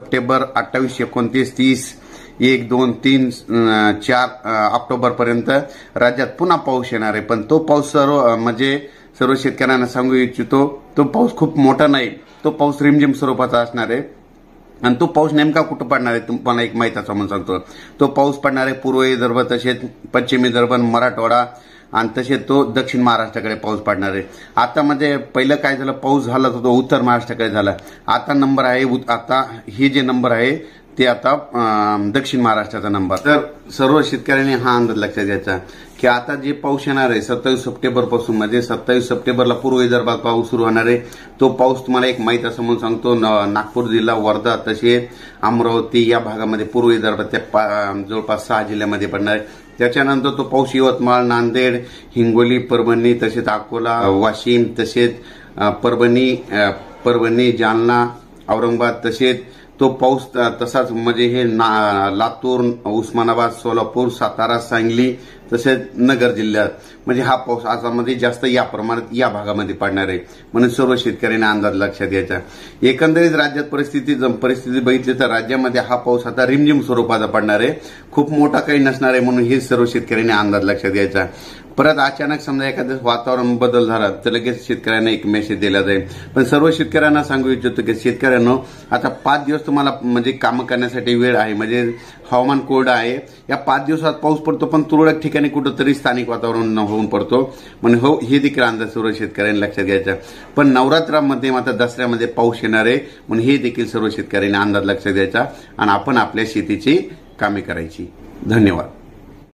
September अठ्ठावीस एकोणतीस तीस एक दोन तीन चार पर्यंत राज्यात पुन्हा पाऊस येणार आहे पण तो पाऊस सर्व म्हणजे सर्व शेतकऱ्यांना सांगू इच्छितो तो पाऊस खूप मोठा नाही तो पाऊस रिमझिम स्वरूपाचा असणार आहे आणि तो पाऊस नेमका कुठं पडणार आहे तुम्हाला एक माहिती म्हणून सांगतो तो पाऊस पडणार आहे पूर्व विदर्भ तसेच पश्चिम विदर्भ मराठवाडा आणि तसे तो दक्षिण महाराष्ट्राकडे पाऊस पडणार आहे आता म्हणजे पहिलं काय झालं पाऊस झाला तो उत्तर महाराष्ट्राकडे झाला आता नंबर आहे आता हे जे नंबर आहे ते आता दक्षिण महाराष्ट्राचा नंबर तर सर्व शेतकऱ्यांनी हा अंदाज लक्षात घ्यायचा की आता जे पाऊस येणार आहे सत्तावीस सप्टेंबर पासून म्हणजे सत्तावीस सप्टेंबरला पूर्व विदर्भात पाऊस सुरू होणार आहे तो पाऊस तुम्हाला एक माहीत असं म्हणून सांगतो नागपूर जिल्हा वर्धा तसेच अमरावती या भागामध्ये पूर्व त्या जवळपास सहा जिल्ह्यामध्ये पडणार आहे त्याच्यानंतर तो पाऊस यवतमाळ नांदेड हिंगोली परभणी तसेच अकोला वाशिम तसेच परभणी परभणी जालना औरंगाबाद तसेच तो पाऊस तसाच म्हणजे हे लातूर उस्मानाबाद सोलापूर सातारा सांगली तसेच नगर जिल्ह्यात म्हणजे हा पाऊस आसाममध्ये जास्त या प्रमाणात या भागामध्ये पडणार आहे म्हणून सर्व शेतकऱ्यांना अंदाज लक्षात घ्यायचा एकंदरीत राज्यात परिस्थिती परिस्थिती बघितली तर राज्यामध्ये हा पाऊस आता रिमझिम स्वरूपाचा पडणार आहे खूप मोठा काही नसणार आहे म्हणून हे सर्व शेतकऱ्यांनी अंदाज लक्षात घ्यायचा परत अचानक समजा एखाद्या वातावरण बदल झाला तर लगेच शेतकऱ्यांना एक मेसेज दिला जाईल पण सर्व शेतकऱ्यांना सांगू इच्छितो की शेतकऱ्यांना आता पाच दिवस तुम्हाला म्हणजे कामं करण्यासाठी वेळ आहे म्हणजे हवामान कोरडं आहे या पाच दिवसात पाऊस पडतो पण तुरळक ठिकाणी ठिकाणी कुठंतरी स्थानिक वातावरण होऊन पडतो म्हणजे हो हे देखील अंदाज सर्व शेतकऱ्यांनी लक्षात घ्यायचा पण नवरात्रामध्ये मात्र दसऱ्यामध्ये पाऊस येणार आहे म्हणून हे देखील सर्व शेतकऱ्यांनी अंदाज लक्षात घ्यायचा आणि आपण आपल्या शेतीची कामे करायची धन्यवाद